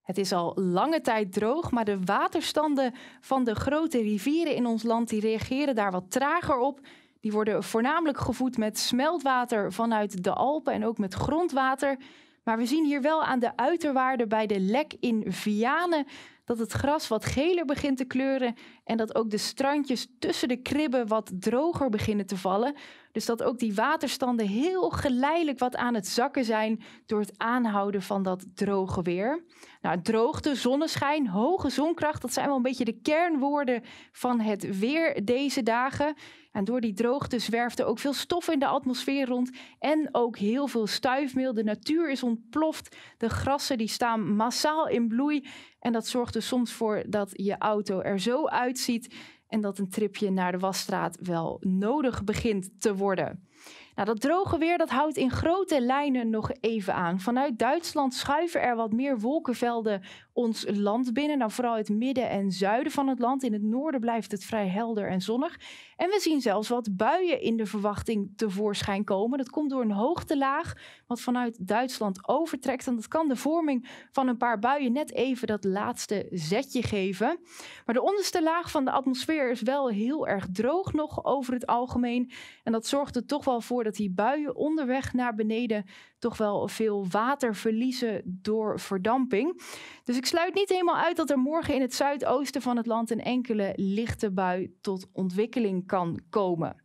Het is al lange tijd droog, maar de waterstanden van de grote rivieren in ons land die reageren daar wat trager op. Die worden voornamelijk gevoed met smeltwater vanuit de Alpen en ook met grondwater. Maar we zien hier wel aan de uiterwaarden bij de lek in Vianen dat het gras wat geler begint te kleuren en dat ook de strandjes tussen de kribben wat droger beginnen te vallen. Dus dat ook die waterstanden heel geleidelijk wat aan het zakken zijn door het aanhouden van dat droge weer. Nou, droogte, zonneschijn, hoge zonkracht, dat zijn wel een beetje de kernwoorden van het weer deze dagen. En door die droogte er ook veel stof in de atmosfeer rond en ook heel veel stuifmeel. De natuur is ontploft, de grassen die staan massaal in bloei en dat zorgt dus soms voor dat je auto er zo uitziet en dat een tripje naar de wasstraat wel nodig begint te worden. Nou, dat droge weer dat houdt in grote lijnen nog even aan. Vanuit Duitsland schuiven er wat meer wolkenvelden ons land binnen. Nou, vooral het midden en zuiden van het land. In het noorden blijft het vrij helder en zonnig. En we zien zelfs wat buien in de verwachting tevoorschijn komen. Dat komt door een hoogtelaag wat vanuit Duitsland overtrekt. En dat kan de vorming van een paar buien net even dat laatste zetje geven. Maar de onderste laag van de atmosfeer is wel heel erg droog nog over het algemeen. En dat zorgt er toch wel voordat die buien onderweg naar beneden toch wel veel water verliezen door verdamping. Dus ik sluit niet helemaal uit dat er morgen in het zuidoosten van het land een enkele lichte bui tot ontwikkeling kan komen.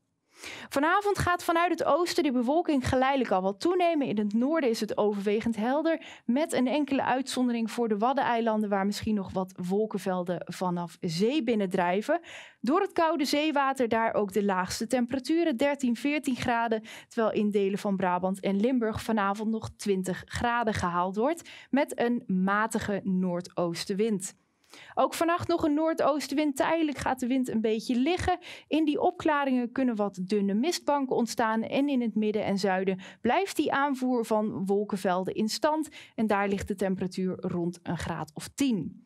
Vanavond gaat vanuit het oosten de bewolking geleidelijk al wat toenemen. In het noorden is het overwegend helder, met een enkele uitzondering voor de Waddeneilanden, waar misschien nog wat wolkenvelden vanaf zee binnendrijven. Door het koude zeewater daar ook de laagste temperaturen, 13, 14 graden, terwijl in delen van Brabant en Limburg vanavond nog 20 graden gehaald wordt, met een matige noordoostenwind. Ook vannacht nog een noordoostenwind. Tijdelijk gaat de wind een beetje liggen. In die opklaringen kunnen wat dunne mistbanken ontstaan. En in het midden en zuiden blijft die aanvoer van wolkenvelden in stand. En daar ligt de temperatuur rond een graad of 10.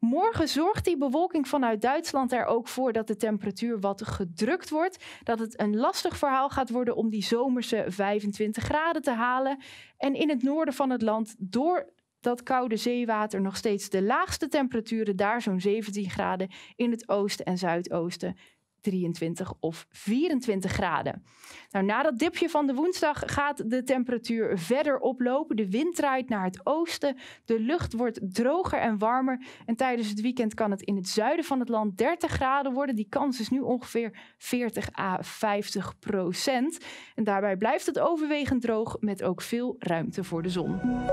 Morgen zorgt die bewolking vanuit Duitsland er ook voor dat de temperatuur wat gedrukt wordt. Dat het een lastig verhaal gaat worden om die zomerse 25 graden te halen. En in het noorden van het land, door dat koude zeewater nog steeds de laagste temperaturen, daar zo'n 17 graden, in het oosten en zuidoosten 23 of 24 graden. Nou, na dat dipje van de woensdag gaat de temperatuur verder oplopen. De wind draait naar het oosten. De lucht wordt droger en warmer. En tijdens het weekend kan het in het zuiden van het land 30 graden worden. Die kans is nu ongeveer 40 à 50 procent. En daarbij blijft het overwegend droog met ook veel ruimte voor de zon.